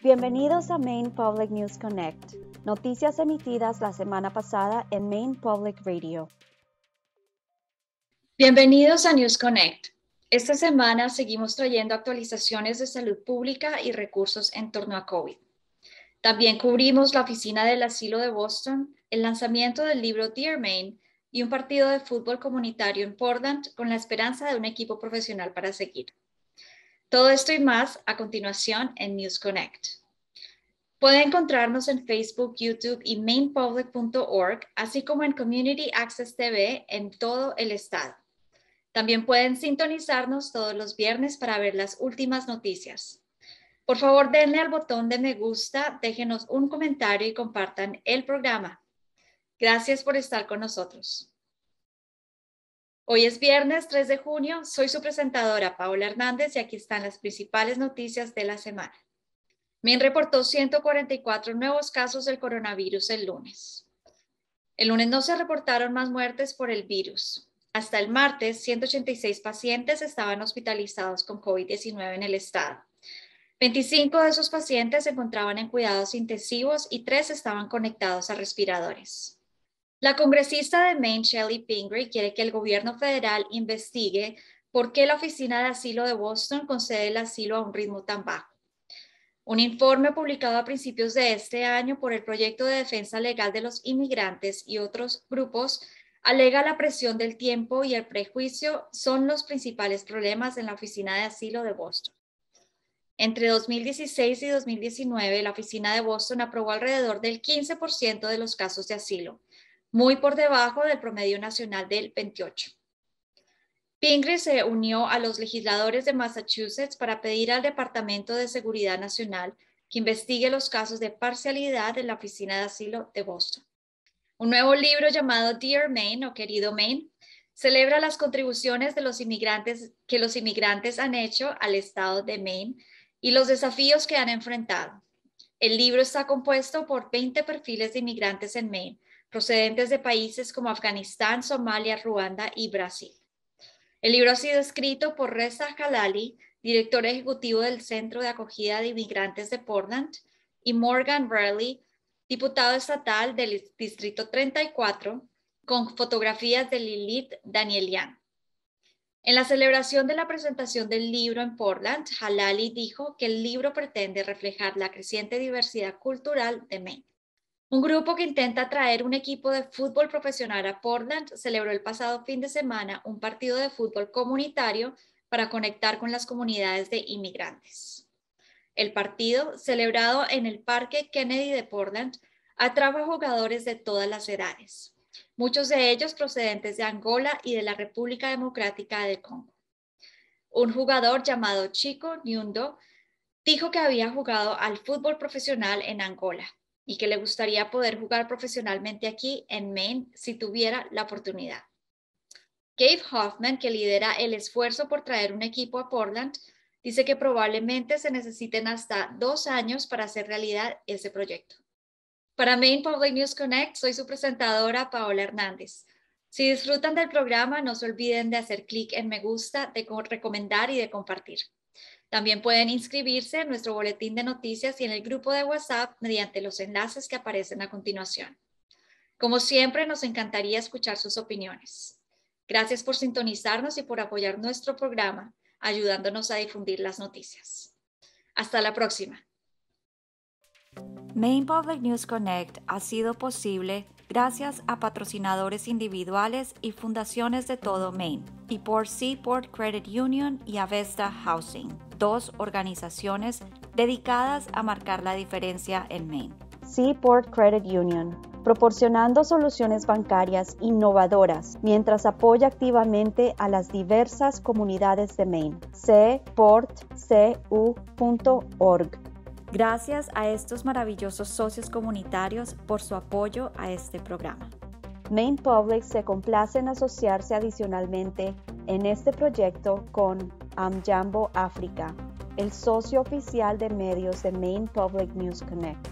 Bienvenidos a Maine Public News Connect, noticias emitidas la semana pasada en Maine Public Radio. Bienvenidos a News Connect. Esta semana seguimos trayendo actualizaciones de salud pública y recursos en torno a COVID. También cubrimos la oficina del asilo de Boston, el lanzamiento del libro Dear Maine y un partido de fútbol comunitario en Portland con la esperanza de un equipo profesional para seguir. Todo esto y más a continuación en News Connect. Pueden encontrarnos en Facebook, YouTube y mainpublic.org, así como en Community Access TV en todo el estado. También pueden sintonizarnos todos los viernes para ver las últimas noticias. Por favor, denle al botón de me gusta, déjenos un comentario y compartan el programa. Gracias por estar con nosotros. Hoy es viernes 3 de junio, soy su presentadora Paola Hernández y aquí están las principales noticias de la semana. MIN reportó 144 nuevos casos del coronavirus el lunes. El lunes no se reportaron más muertes por el virus. Hasta el martes, 186 pacientes estaban hospitalizados con COVID-19 en el estado. 25 de esos pacientes se encontraban en cuidados intensivos y 3 estaban conectados a respiradores. La congresista de Maine, Shelley Pingree, quiere que el gobierno federal investigue por qué la Oficina de Asilo de Boston concede el asilo a un ritmo tan bajo. Un informe publicado a principios de este año por el Proyecto de Defensa Legal de los Inmigrantes y otros grupos alega la presión del tiempo y el prejuicio son los principales problemas en la Oficina de Asilo de Boston. Entre 2016 y 2019, la Oficina de Boston aprobó alrededor del 15% de los casos de asilo, muy por debajo del promedio nacional del 28. Pingree se unió a los legisladores de Massachusetts para pedir al Departamento de Seguridad Nacional que investigue los casos de parcialidad en la Oficina de Asilo de Boston. Un nuevo libro llamado Dear Maine o Querido Maine celebra las contribuciones de los inmigrantes que los inmigrantes han hecho al estado de Maine y los desafíos que han enfrentado. El libro está compuesto por 20 perfiles de inmigrantes en Maine, procedentes de países como Afganistán, Somalia, Ruanda y Brasil. El libro ha sido escrito por Reza Halali, director ejecutivo del Centro de Acogida de Inmigrantes de Portland, y Morgan Riley, diputado estatal del Distrito 34, con fotografías de Lilith Danielian. En la celebración de la presentación del libro en Portland, Halali dijo que el libro pretende reflejar la creciente diversidad cultural de Maine. Un grupo que intenta traer un equipo de fútbol profesional a Portland celebró el pasado fin de semana un partido de fútbol comunitario para conectar con las comunidades de inmigrantes. El partido, celebrado en el Parque Kennedy de Portland, a jugadores de todas las edades, muchos de ellos procedentes de Angola y de la República Democrática del Congo. Un jugador llamado Chico Nyundo dijo que había jugado al fútbol profesional en Angola y que le gustaría poder jugar profesionalmente aquí en Maine si tuviera la oportunidad. Gabe Hoffman, que lidera el esfuerzo por traer un equipo a Portland, dice que probablemente se necesiten hasta dos años para hacer realidad ese proyecto. Para Maine Public News Connect, soy su presentadora Paola Hernández. Si disfrutan del programa, no se olviden de hacer clic en me gusta, de recomendar y de compartir. También pueden inscribirse en nuestro boletín de noticias y en el grupo de WhatsApp mediante los enlaces que aparecen a continuación. Como siempre, nos encantaría escuchar sus opiniones. Gracias por sintonizarnos y por apoyar nuestro programa, ayudándonos a difundir las noticias. Hasta la próxima. Maine Public News Connect ha sido posible gracias a patrocinadores individuales y fundaciones de todo Maine, y por Seaport Credit Union y Avesta Housing dos organizaciones dedicadas a marcar la diferencia en Maine. Seaport Credit Union, proporcionando soluciones bancarias innovadoras mientras apoya activamente a las diversas comunidades de Maine. Seaportcu.org. Gracias a estos maravillosos socios comunitarios por su apoyo a este programa. Maine Public se complace en asociarse adicionalmente en este proyecto con Amjambo África, el socio oficial de medios de Maine Public News Connect.